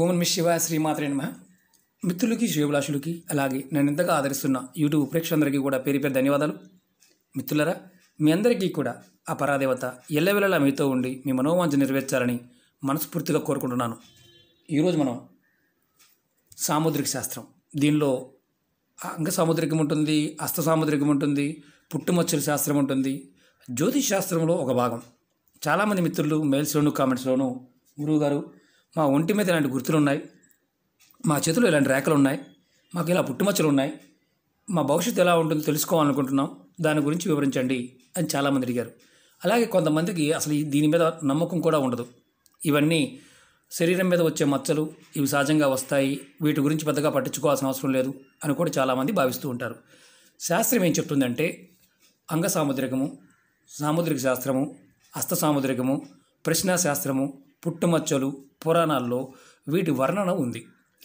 ఓమన్ నమ శివాయ శ్రీమాత్రే నమ మిత్రులకి శివభిలాషులకి అలాగే నేను ఇంతగా ఆదరిస్తున్న యూట్యూబ్ ప్రేక్షకులందరికీ కూడా పేరు పేరు ధన్యవాదాలు మిత్రులరా మీ అందరికీ కూడా ఆ పరాదేవత ఎల్లవేళలా మీతో ఉండి మీ మనోవాంఛ నెరవేర్చాలని మనస్ఫూర్తిగా కోరుకుంటున్నాను ఈరోజు మనం సాముద్రిక శాస్త్రం దీనిలో అంగ సాముద్రికం ఉంటుంది అస్త సాముద్రికం ఉంటుంది పుట్టుమచ్చల శాస్త్రం ఉంటుంది జ్యోతిష్ శాస్త్రంలో ఒక భాగం చాలామంది మిత్రులు మెయిల్స్లోను కామెంట్స్లోను గురువుగారు మా ఒంటి మీద ఇలాంటి గుర్తులు ఉన్నాయి మా చేతిలో ఇలాంటి రేఖలు ఉన్నాయి మాకు ఇలా పుట్టుమచ్చలు ఉన్నాయి మా భవిష్యత్తు ఎలా ఉంటుందో తెలుసుకోవాలనుకుంటున్నాం దాని గురించి వివరించండి అని చాలామంది అడిగారు అలాగే కొంతమందికి అసలు దీని మీద నమ్మకం కూడా ఉండదు ఇవన్నీ శరీరం మీద వచ్చే మచ్చలు ఇవి సహజంగా వస్తాయి వీటి గురించి పెద్దగా పట్టించుకోవాల్సిన అవసరం లేదు అని కూడా చాలామంది భావిస్తూ ఉంటారు శాస్త్రం ఏం చెప్తుందంటే అంగ సాముద్రికము సాముద్రిక శాస్త్రము హస్త సాముద్రికము ప్రశ్న శాస్త్రము పుట్టుమచ్చలు పురాణాల్లో వీటి వర్ణన ఉంది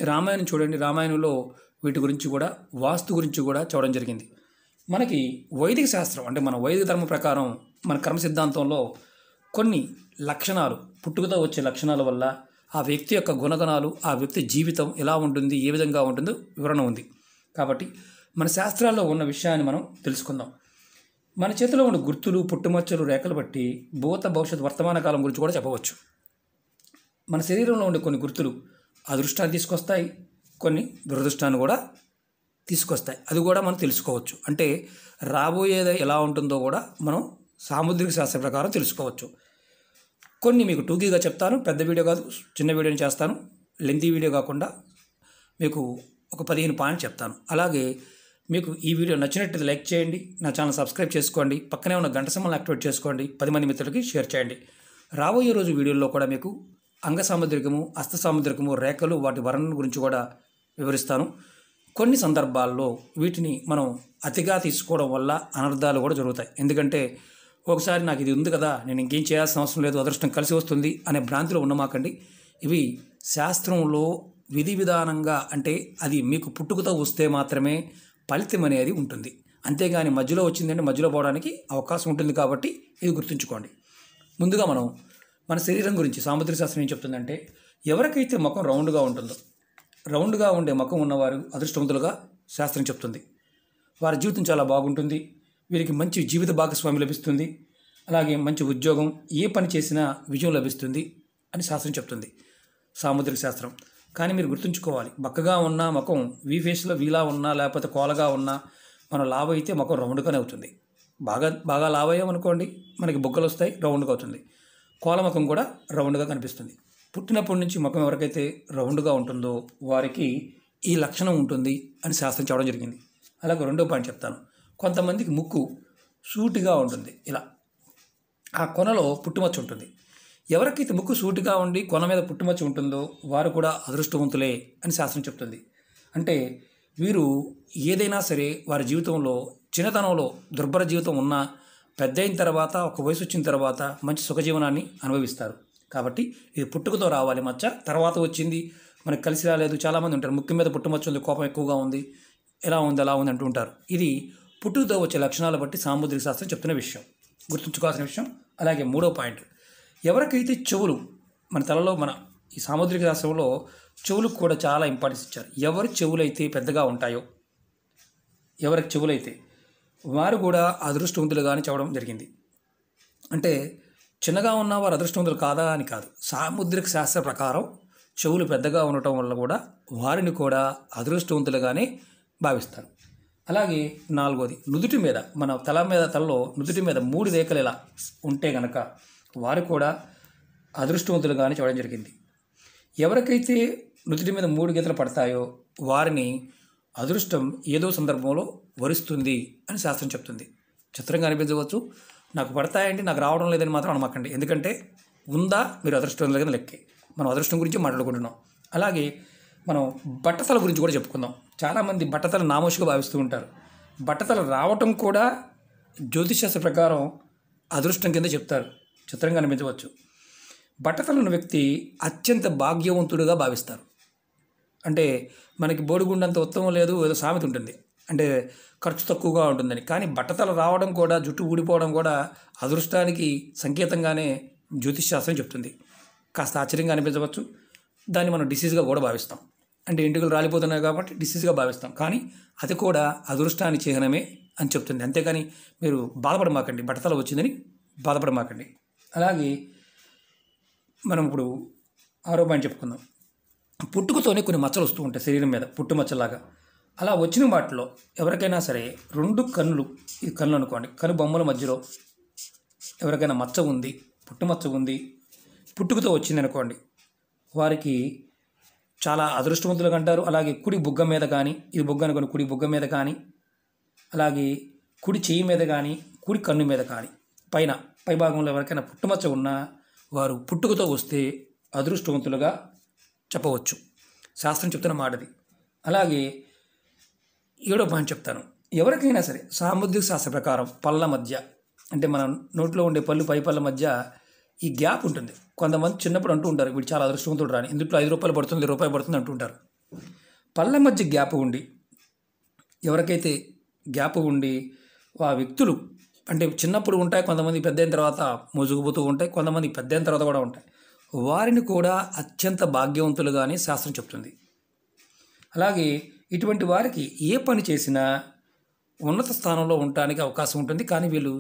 రామాయణం చూడండి రామాయణంలో వీటి గురించి కూడా వాస్తు గురించి కూడా చూడడం జరిగింది మనకి వైదిక శాస్త్రం అంటే మన వైదిక ధర్మ ప్రకారం మన కర్మ సిద్ధాంతంలో కొన్ని లక్షణాలు పుట్టుకతో వచ్చే లక్షణాల వల్ల ఆ వ్యక్తి యొక్క గుణగణాలు ఆ వ్యక్తి జీవితం ఎలా ఉంటుంది ఏ విధంగా ఉంటుందో వివరణ ఉంది కాబట్టి మన శాస్త్రాల్లో ఉన్న విషయాన్ని మనం తెలుసుకుందాం మన చేతిలో ఉన్న గుర్తులు పుట్టుమచ్చలు రేఖలు బట్టి భూత భవిష్యత్ వర్తమాన కాలం గురించి కూడా చెప్పవచ్చు మన శరీరంలో ఉండే కొన్ని గుర్తులు అదృష్టాన్ని తీసుకొస్తాయి కొన్ని దురదృష్టాన్ని కూడా తీసుకొస్తాయి అది కూడా మనం తెలుసుకోవచ్చు అంటే రాబోయేది ఎలా ఉంటుందో కూడా మనం సాముద్రిక శాస్త్ర ప్రకారం తెలుసుకోవచ్చు కొన్ని మీకు టూకీగా చెప్తాను పెద్ద వీడియో కాదు చిన్న వీడియోని చేస్తాను లెంతీ వీడియో కాకుండా మీకు ఒక పదిహేను పాయింట్ చెప్తాను అలాగే మీకు ఈ వీడియో నచ్చినట్టు లైక్ చేయండి నా ఛానల్ సబ్స్క్రైబ్ చేసుకోండి పక్కనే ఉన్న గంట సమయంలో యాక్టివేట్ చేసుకోండి పది మంది మిత్రులకి షేర్ చేయండి రాబోయే రోజు వీడియోలో కూడా మీకు అంగ సాముద్రికము హస్త సాముద్రికము రేఖలు వాటి వర్ణన గురించి కూడా వివరిస్తాను కొన్ని సందర్భాల్లో వీటిని మనం అతిగా తీసుకోవడం వల్ల అనర్థాలు కూడా జరుగుతాయి ఎందుకంటే ఒకసారి నాకు ఇది ఉంది కదా నేను ఇంకేం చేయాల్సిన అవసరం లేదు అదృష్టం కలిసి వస్తుంది అనే భ్రాంతిలో ఉండమాకండి ఇవి శాస్త్రంలో విధి విధానంగా అంటే అది మీకు పుట్టుకతో వస్తే మాత్రమే ఫలితం అనేది ఉంటుంది అంతేగాని మధ్యలో వచ్చిందంటే మధ్యలో పోవడానికి అవకాశం ఉంటుంది కాబట్టి ఇది గుర్తుంచుకోండి ముందుగా మనం మన శరీరం గురించి సాముద్రిక శాస్త్రం ఏం చెప్తుందంటే ఎవరికైతే ముఖం రౌండ్గా ఉంటుందో రౌండ్గా ఉండే ముఖం ఉన్నవారు అదృష్టవంతులుగా శాస్త్రం చెప్తుంది వారి జీవితం చాలా బాగుంటుంది వీరికి మంచి జీవిత భాగస్వామి లభిస్తుంది అలాగే మంచి ఉద్యోగం ఏ పని చేసినా విజయం లభిస్తుంది అని శాస్త్రం చెప్తుంది సాముద్రిక శాస్త్రం కానీ మీరు గుర్తుంచుకోవాలి బక్కగా ఉన్న ముఖం వీ ఫేస్లో వీలా ఉన్నా లేకపోతే కోలగా ఉన్నా మనం లావ అయితే ముఖం రౌండ్గానే అవుతుంది బాగా బాగా లావ్ మనకి బొగ్గలు వస్తాయి రౌండ్గా అవుతుంది కోలముఖం కూడా రౌండ్గా కనిపిస్తుంది పుట్టినప్పటి నుంచి ముఖం ఎవరికైతే రౌండ్గా ఉంటుందో వారికి ఈ లక్షణం ఉంటుంది అని శాస్త్రం చెప్పడం జరిగింది అలాగే రెండో పాయింట్ చెప్తాను కొంతమందికి ముక్కు సూటిగా ఉంటుంది ఇలా ఆ కొనలో పుట్టుమచ్చ ఉంటుంది ఎవరికైతే ముక్కు సూటిగా ఉండి కొన మీద పుట్టుమచ్చ ఉంటుందో వారు కూడా అదృష్టవంతులే అని శాస్త్రం చెప్తుంది అంటే వీరు ఏదైనా సరే వారి జీవితంలో చిన్నతనంలో దుర్భర జీవితం ఉన్నా పెద్ద అయిన తర్వాత ఒక వయసు వచ్చిన తర్వాత మంచి సుఖజీవనాన్ని అనుభవిస్తారు కాబట్టి ఇది పుట్టుకతో రావాలి మచ్చ తర్వాత వచ్చింది మనకు కలిసి రాలేదు చాలామంది ఉంటారు ముక్కు మీద పుట్టుమచ్చ ఉంది కోపం ఎక్కువగా ఉంది ఎలా ఉంది అలా ఉంది అంటూ ఉంటారు ఇది పుట్టుకతో వచ్చే లక్షణాలు బట్టి సాముద్రిక శాస్త్రం చెప్తున్న విషయం గుర్తుంచుకోవాల్సిన విషయం అలాగే మూడో పాయింట్ ఎవరికైతే చెవులు మన తలలో మన ఈ సాముద్రిక శాస్త్రంలో చెవులకు కూడా చాలా ఇంపార్టెన్స్ ఇచ్చారు ఎవరి చెవులైతే పెద్దగా ఉంటాయో ఎవరికి చెవులైతే వారు కూడా అదృష్టవంతులుగానే చెప్పడం జరిగింది అంటే చిన్నగా ఉన్న వారు అదృష్టవంతులు కాదా అని కాదు సాముద్రిక శాస్త్ర ప్రకారం చెవులు పెద్దగా ఉండటం వల్ల కూడా వారిని కూడా అదృష్టవంతులుగానే భావిస్తారు అలాగే నాలుగోది నుదుటి మీద మన తల మీద తలలో నుదుటి మీద మూడు రేఖలు ఇలా ఉంటే గనక వారు కూడా అదృష్టవంతులుగానే చూడడం జరిగింది ఎవరికైతే నుదుటి మీద మూడు గీతలు పడతాయో వారిని అదృష్టం ఏదో సందర్భంలో వరుస్తుంది అని శాస్త్రం చెప్తుంది చిత్రంగా అనిపించవచ్చు నాకు పడతాయంటే నాకు రావడం లేదని మాత్రం అనమాకండి ఎందుకంటే ఉందా మీరు అదృష్టం లేదని లెక్కే మనం అదృష్టం గురించి మాట్లాడుకుంటున్నాం అలాగే మనం బట్టతల గురించి కూడా చెప్పుకుందాం చాలామంది బట్టతల నామోషిగా భావిస్తూ ఉంటారు బట్టతల రావటం కూడా జ్యోతిషాస్త్ర ప్రకారం అదృష్టం కింద చెప్తారు చిత్రంగా అనిపించవచ్చు బట్టతలను వ్యక్తి అత్యంత భాగ్యవంతుడుగా భావిస్తారు అంటే మనకి బోడిగుండంత ఉత్తమం లేదు ఏదో సామెత ఉంటుంది అంటే ఖర్చు తక్కువగా ఉంటుందని కానీ బట్టతల రావడం కూడా జుట్టు ఊడిపోవడం కూడా అదృష్టానికి సంకేతంగానే జ్యోతిష్శాస్త్రం చెప్తుంది కాస్త ఆశ్చర్యంగా అనిపించవచ్చు దాన్ని మనం డిసీజ్గా కూడా భావిస్తాం అంటే ఇంటికలు రాలిపోతున్నాయి కాబట్టి డిసీజ్గా భావిస్తాం కానీ అది కూడా అదృష్టాన్ని చిహ్నమే అని చెప్తుంది అంతేకాని మీరు బాధపడమాకండి బట్టతల వచ్చిందని బాధపడమాకండి అలాగే మనం ఇప్పుడు ఆరో చెప్పుకుందాం పుట్టుకతోనే కొన్ని మచ్చలు వస్తూ ఉంటాయి శరీరం మీద పుట్టు మచ్చలాగా అలా వచ్చిన వాటిలో ఎవరికైనా సరే రెండు కన్నులు ఈ కన్నులు అనుకోండి కను బొమ్మల మధ్యలో ఎవరికైనా మచ్చ ఉంది పుట్టుమచ్చ ఉంది పుట్టుకతో వచ్చింది అనుకోండి వారికి చాలా అదృష్టవంతులుగా అంటారు అలాగే కుడి బుగ్గ మీద కానీ ఇది బుగ్గ అనుకోండి కుడి బుగ్గ మీద కానీ అలాగే కుడి చేయి మీద కానీ కుడి కన్ను మీద కానీ పైన పై భాగంలో ఎవరికైనా పుట్టుమచ్చ ఉన్నా వారు పుట్టుకతో వస్తే అదృష్టవంతులుగా చెప్పవచ్చు శాస్త్రం చెప్తున్న మాటది అలాగే ఏడో పాయింట్ చెప్తాను ఎవరికైనా సరే సాముద్రిక శాస్త్ర ప్రకారం పళ్ళ మధ్య అంటే మన నోట్లో ఉండే పళ్ళు పై పళ్ళ మధ్య ఈ గ్యాప్ ఉంటుంది కొంతమంది చిన్నప్పుడు అంటూ ఉంటారు వీడు చాలా అదృష్టవంతుడు రాని ఇందులో ఐదు రూపాయలు పడుతుంది రూపాయలు పడుతుంది అంటుంటారు పళ్ళ మధ్య గ్యాప్ ఉండి ఎవరికైతే గ్యాప్ ఉండి ఆ వ్యక్తులు అంటే చిన్నప్పుడు ఉంటాయి కొంతమంది పెద్ద అయిన తర్వాత మోజుకుపోతూ ఉంటాయి కొంతమంది పెద్దయిన అయిన తర్వాత కూడా ఉంటాయి వారిని కూడా అత్యంత భాగ్యవంతులుగానే శాస్త్రం చెప్తుంది అలాగే ఇటువంటి వారికి ఏ పని చేసినా ఉన్నత స్థానంలో ఉండటానికి అవకాశం ఉంటుంది కానీ వీళ్ళు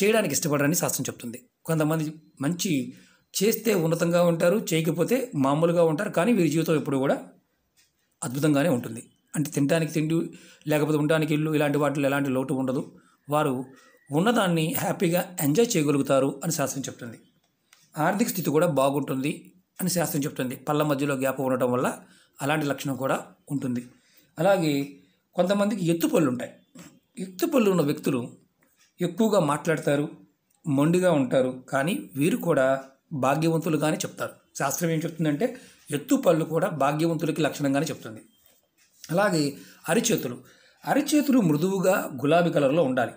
చేయడానికి ఇష్టపడరని శాస్త్రం చెప్తుంది కొంతమంది మంచి చేస్తే ఉన్నతంగా ఉంటారు చేయకపోతే మామూలుగా ఉంటారు కానీ వీరి జీవితం ఎప్పుడు కూడా అద్భుతంగానే ఉంటుంది అంటే తినడానికి తిండి లేకపోతే ఉండడానికి ఇల్లు ఇలాంటి వాటిలో ఎలాంటి లోటు ఉండదు వారు ఉన్నదాన్ని హ్యాపీగా ఎంజాయ్ చేయగలుగుతారు అని శాస్త్రం చెప్తుంది ఆర్థిక స్థితి కూడా బాగుంటుంది అని శాస్త్రం చెప్తుంది పళ్ళ మధ్యలో గ్యాప్ ఉండటం వల్ల అలాంటి లక్షణం కూడా ఉంటుంది అలాగే కొంతమందికి ఎత్తు పళ్ళు ఉంటాయి ఎత్తు పళ్ళు ఉన్న వ్యక్తులు ఎక్కువగా మాట్లాడతారు మొండిగా ఉంటారు కానీ వీరు కూడా భాగ్యవంతులుగానే చెప్తారు శాస్త్రం ఏం చెప్తుందంటే ఎత్తు పళ్ళు కూడా భాగ్యవంతులకి లక్షణంగానే చెప్తుంది అలాగే అరిచేతులు అరిచేతులు మృదువుగా గులాబీ కలర్లో ఉండాలి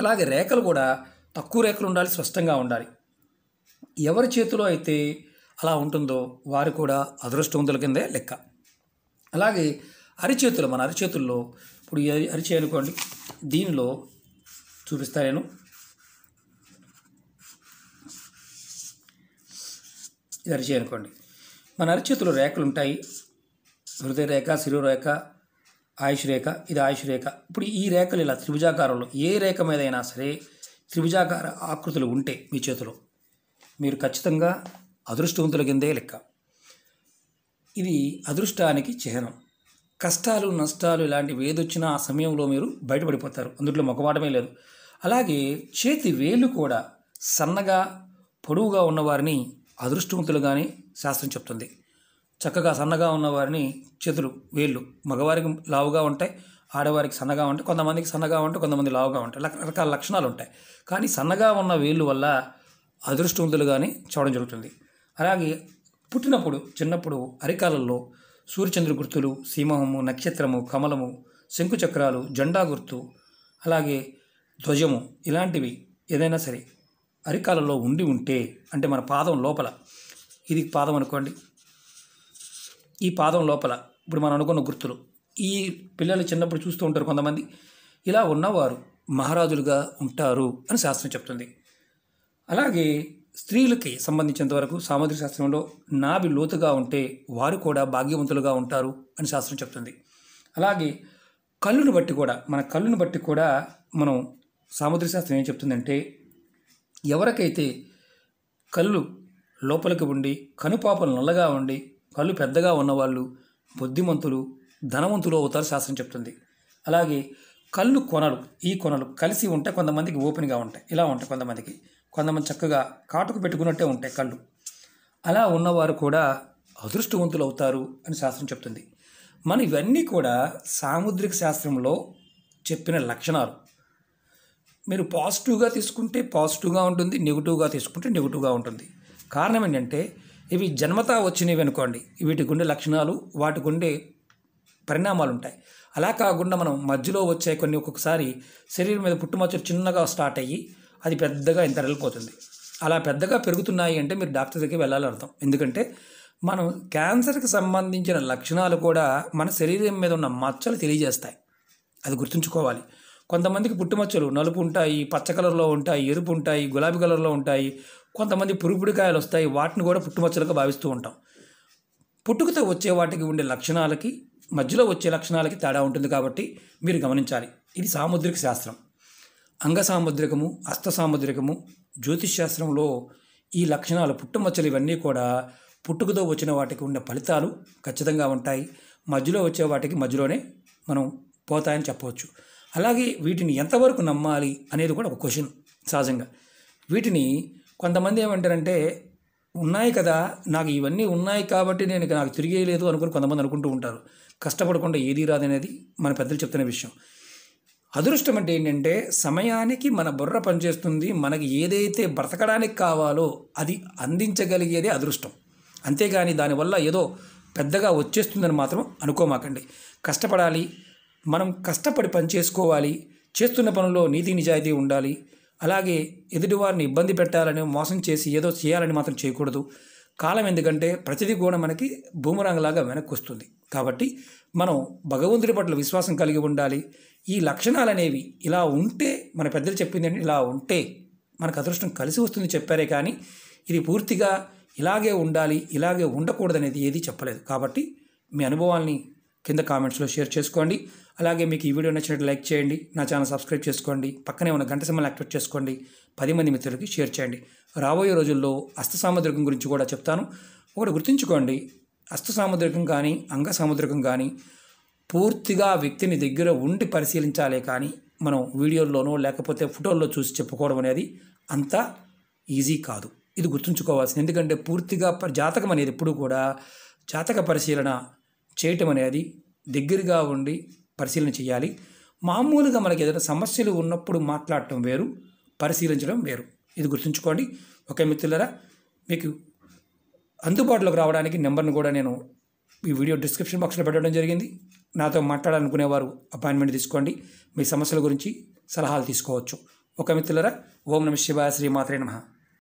అలాగే రేఖలు కూడా తక్కువ రేఖలు ఉండాలి స్పష్టంగా ఉండాలి ఎవరి చేతిలో అయితే అలా ఉంటుందో వారు కూడా అదృష్టవంతుల కిందే లెక్క అలాగే అరిచేతులు మన అరిచేతుల్లో ఇప్పుడు అరిచే అనుకోండి దీనిలో చూపిస్తా నేను ఇది అరిచే అనుకోండి మన అరిచేతులు రేఖలు ఉంటాయి హృదయ రేఖ రేఖ ఆయుష్ రేఖ ఇది ఆయుష్ రేఖ ఇప్పుడు ఈ రేఖలు ఇలా త్రిభుజాకారంలో ఏ రేఖ మీదైనా సరే త్రిభుజాకార ఆకృతులు ఉంటే మీ చేతిలో మీరు ఖచ్చితంగా అదృష్టవంతుల కిందే లెక్క ఇది అదృష్టానికి చిహ్నం కష్టాలు నష్టాలు ఇలాంటివి ఏదొచ్చినా ఆ సమయంలో మీరు బయటపడిపోతారు అందుట్లో మొక్కమాటమే లేదు అలాగే చేతి వేలు కూడా సన్నగా పొడవుగా ఉన్నవారిని కానీ శాస్త్రం చెప్తుంది చక్కగా సన్నగా ఉన్నవారిని చేతులు వేళ్ళు మగవారికి లావుగా ఉంటాయి ఆడవారికి సన్నగా ఉంటాయి కొంతమందికి సన్నగా ఉంటాయి కొంతమంది లావుగా ఉంటాయి రకరకాల లక్షణాలు ఉంటాయి కానీ సన్నగా ఉన్న వేళ్ళు వల్ల కానీ చూడడం జరుగుతుంది అలాగే పుట్టినప్పుడు చిన్నప్పుడు అరికాలల్లో సూర్యచంద్ర గుర్తులు సింహము నక్షత్రము కమలము చక్రాలు జెండా గుర్తు అలాగే ధ్వజము ఇలాంటివి ఏదైనా సరే అరికాలలో ఉండి ఉంటే అంటే మన పాదం లోపల ఇది పాదం అనుకోండి ఈ పాదం లోపల ఇప్పుడు మనం అనుకున్న గుర్తులు ఈ పిల్లలు చిన్నప్పుడు చూస్తూ ఉంటారు కొంతమంది ఇలా ఉన్నవారు మహారాజులుగా ఉంటారు అని శాస్త్రం చెప్తుంది అలాగే స్త్రీలకి సంబంధించినంత వరకు సామాజిక శాస్త్రంలో నాభి లోతుగా ఉంటే వారు కూడా భాగ్యవంతులుగా ఉంటారు అని శాస్త్రం చెప్తుంది అలాగే కళ్ళును బట్టి కూడా మన కళ్ళును బట్టి కూడా మనం సాముద్రిక శాస్త్రం ఏం చెప్తుందంటే ఎవరికైతే కళ్ళు లోపలికి ఉండి కనుపాపలు నల్లగా ఉండి కళ్ళు పెద్దగా ఉన్నవాళ్ళు బుద్ధిమంతులు ధనవంతులు అవుతారు శాస్త్రం చెప్తుంది అలాగే కళ్ళు కొనలు ఈ కొనలు కలిసి ఉంటే కొంతమందికి ఓపెన్గా ఉంటాయి ఇలా ఉంటాయి కొంతమందికి కొంతమంది చక్కగా కాటుకు పెట్టుకున్నట్టే ఉంటాయి కళ్ళు అలా ఉన్నవారు కూడా అదృష్టవంతులు అవుతారు అని శాస్త్రం చెప్తుంది మన ఇవన్నీ కూడా సాముద్రిక శాస్త్రంలో చెప్పిన లక్షణాలు మీరు పాజిటివ్గా తీసుకుంటే పాజిటివ్గా ఉంటుంది నెగిటివ్గా తీసుకుంటే నెగిటివ్గా ఉంటుంది కారణం ఏంటంటే ఇవి జన్మతా వచ్చినవి అనుకోండి వీటికి ఉండే లక్షణాలు వాటికి ఉండే పరిణామాలు ఉంటాయి అలా కాకుండా మనం మధ్యలో వచ్చే కొన్ని ఒక్కొక్కసారి శరీరం మీద పుట్టుమచ్చలు చిన్నగా స్టార్ట్ అయ్యి అది పెద్దగా ఇంత వెళ్ళిపోతుంది అలా పెద్దగా పెరుగుతున్నాయి అంటే మీరు డాక్టర్ దగ్గరికి వెళ్ళాలి అర్థం ఎందుకంటే మనం క్యాన్సర్కి సంబంధించిన లక్షణాలు కూడా మన శరీరం మీద ఉన్న మచ్చలు తెలియజేస్తాయి అది గుర్తుంచుకోవాలి కొంతమందికి పుట్టుమచ్చలు నలుపు ఉంటాయి పచ్చ కలర్లో ఉంటాయి ఎరుపు ఉంటాయి గులాబీ కలర్లో ఉంటాయి కొంతమంది పురుగుపిడికాయలు వస్తాయి వాటిని కూడా పుట్టుమచ్చలుగా భావిస్తూ ఉంటాం పుట్టుకతో వచ్చే వాటికి ఉండే లక్షణాలకి మధ్యలో వచ్చే లక్షణాలకి తేడా ఉంటుంది కాబట్టి మీరు గమనించాలి ఇది సాముద్రిక శాస్త్రం అంగ సాముద్రికము హస్త సాముద్రికము జ్యోతిషాస్త్రంలో ఈ లక్షణాలు పుట్టుమచ్చలు ఇవన్నీ కూడా పుట్టుకతో వచ్చిన వాటికి ఉండే ఫలితాలు ఖచ్చితంగా ఉంటాయి మధ్యలో వచ్చే వాటికి మధ్యలోనే మనం పోతాయని చెప్పవచ్చు అలాగే వీటిని ఎంతవరకు నమ్మాలి అనేది కూడా ఒక క్వశ్చన్ సహజంగా వీటిని కొంతమంది ఏమంటారంటే ఉన్నాయి కదా నాకు ఇవన్నీ ఉన్నాయి కాబట్టి నేను నాకు తిరిగేయలేదు అనుకుని కొంతమంది అనుకుంటూ ఉంటారు కష్టపడకుండా ఏది రాదనేది మన పెద్దలు చెప్తున్న విషయం అదృష్టం అంటే ఏంటంటే సమయానికి మన బుర్ర పనిచేస్తుంది మనకి ఏదైతే బ్రతకడానికి కావాలో అది అందించగలిగేది అదృష్టం అంతేగాని దానివల్ల ఏదో పెద్దగా వచ్చేస్తుందని మాత్రం అనుకోమాకండి కష్టపడాలి మనం కష్టపడి పని చేసుకోవాలి చేస్తున్న పనుల్లో నీతి నిజాయితీ ఉండాలి అలాగే ఎదుటివారిని ఇబ్బంది పెట్టాలని మోసం చేసి ఏదో చేయాలని మాత్రం చేయకూడదు కాలం ఎందుకంటే ప్రతిదీ కూడా మనకి బూమరాంగ్లాగా వెనక్కి వస్తుంది కాబట్టి మనం భగవంతుడి పట్ల విశ్వాసం కలిగి ఉండాలి ఈ లక్షణాలు అనేవి ఇలా ఉంటే మన పెద్దలు చెప్పింది ఇలా ఉంటే మనకు అదృష్టం కలిసి వస్తుంది చెప్పారే కానీ ఇది పూర్తిగా ఇలాగే ఉండాలి ఇలాగే ఉండకూడదనేది ఏది చెప్పలేదు కాబట్టి మీ అనుభవాల్ని కింద కామెంట్స్లో షేర్ చేసుకోండి అలాగే మీకు ఈ వీడియో నచ్చినట్టు లైక్ చేయండి నా ఛానల్ సబ్స్క్రైబ్ చేసుకోండి పక్కనే ఉన్న గంట సమయం యాక్టివేట్ చేసుకోండి పది మంది మిత్రులకి షేర్ చేయండి రాబోయే రోజుల్లో అస్త సామద్రికం గురించి కూడా చెప్తాను ఒకటి గుర్తుంచుకోండి సాముద్రికం కానీ అంగసాముద్రికం కానీ పూర్తిగా వ్యక్తిని దగ్గర ఉండి పరిశీలించాలే కానీ మనం వీడియోల్లోనో లేకపోతే ఫోటోల్లో చూసి చెప్పుకోవడం అనేది అంత ఈజీ కాదు ఇది గుర్తుంచుకోవాల్సింది ఎందుకంటే పూర్తిగా జాతకం అనేది ఎప్పుడు కూడా జాతక పరిశీలన చేయటం అనేది దగ్గరగా ఉండి పరిశీలన చేయాలి మామూలుగా మనకి ఏదైనా సమస్యలు ఉన్నప్పుడు మాట్లాడటం వేరు పరిశీలించడం వేరు ఇది గుర్తుంచుకోండి ఒకే మిత్రులరా మీకు అందుబాటులోకి రావడానికి నెంబర్ను కూడా నేను ఈ వీడియో డిస్క్రిప్షన్ బాక్స్లో పెట్టడం జరిగింది నాతో మాట్లాడాలనుకునేవారు అపాయింట్మెంట్ తీసుకోండి మీ సమస్యల గురించి సలహాలు తీసుకోవచ్చు ఒక మిత్రులరా ఓం నమ శివాయ శ్రీ మాత్రే నమ